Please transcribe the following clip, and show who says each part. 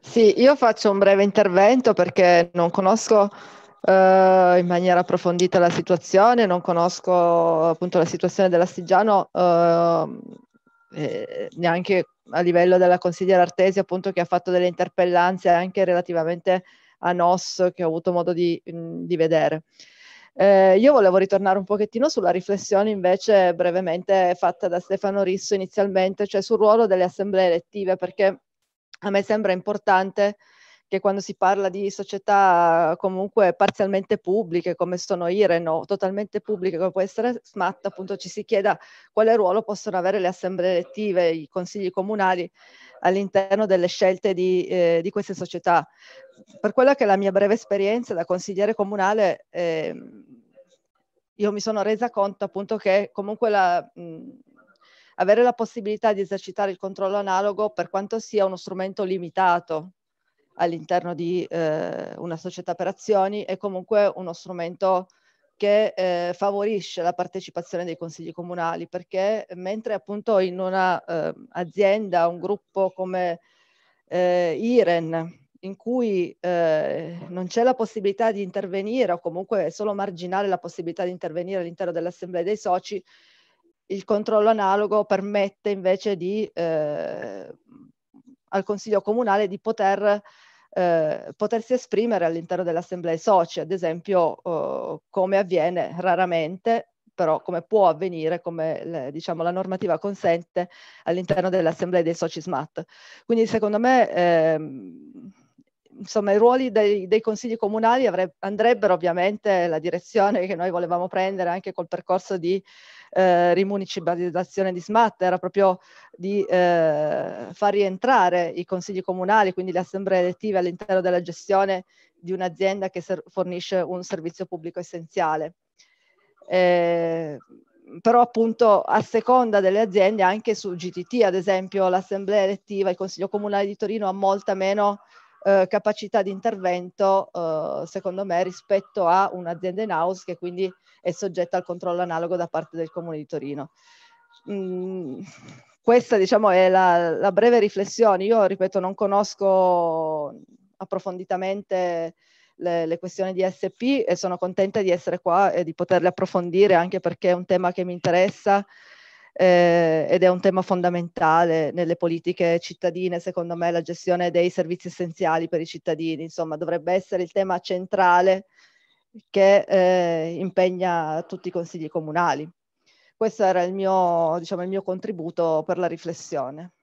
Speaker 1: Sì, io faccio un breve intervento perché non conosco eh, in maniera approfondita la situazione, non conosco appunto la situazione dell'Astigiano eh, eh, neanche a livello della consigliera Artesi appunto che ha fatto delle interpellanze anche relativamente a NOS che ho avuto modo di, di vedere. Eh, io volevo ritornare un pochettino sulla riflessione invece brevemente fatta da Stefano Risso inizialmente, cioè sul ruolo delle assemblee elettive, perché a me sembra importante che quando si parla di società comunque parzialmente pubbliche, come sono IRENO, totalmente pubbliche, come può essere SMAT, appunto ci si chieda quale ruolo possono avere le assemblee elettive, i consigli comunali all'interno delle scelte di, eh, di queste società. Per quella che è la mia breve esperienza da consigliere comunale, eh, io mi sono resa conto appunto che comunque la, mh, avere la possibilità di esercitare il controllo analogo per quanto sia uno strumento limitato all'interno di eh, una società per azioni è comunque uno strumento che eh, favorisce la partecipazione dei consigli comunali perché mentre appunto in un'azienda, eh, un gruppo come eh, IREN in cui eh, non c'è la possibilità di intervenire o comunque è solo marginale la possibilità di intervenire all'interno dell'assemblea dei soci, il controllo analogo permette invece di, eh, al Consiglio Comunale di poter, eh, potersi esprimere all'interno dell'Assemblea soci, ad esempio eh, come avviene raramente, però come può avvenire, come le, diciamo, la normativa consente all'interno dell'Assemblea dei soci SMAT. Quindi secondo me ehm, insomma, i ruoli dei, dei consigli comunali avreb- andrebbero ovviamente la direzione che noi volevamo prendere anche col percorso di eh, rimunicipalizzazione di SMAT, era proprio di eh, far rientrare i consigli comunali, quindi le assemblee elettive all'interno della gestione di un'azienda che ser- fornisce un servizio pubblico essenziale. Eh, però appunto a seconda delle aziende anche su GTT ad esempio l'assemblea elettiva il consiglio comunale di Torino ha molta meno eh, capacità di intervento, eh, secondo me, rispetto a un'azienda in house che quindi è soggetta al controllo analogo da parte del Comune di Torino. Mm, questa, diciamo, è la, la breve riflessione. Io, ripeto, non conosco approfonditamente le, le, questioni di SP e sono contenta di essere qua e di poterle approfondire anche perché è un tema che mi interessa eh, ed è un tema fondamentale nelle politiche cittadine, secondo me la gestione dei servizi essenziali per i cittadini, insomma dovrebbe essere il tema centrale che eh, impegna tutti i consigli comunali. Questo era il mio, diciamo, il mio contributo per la riflessione.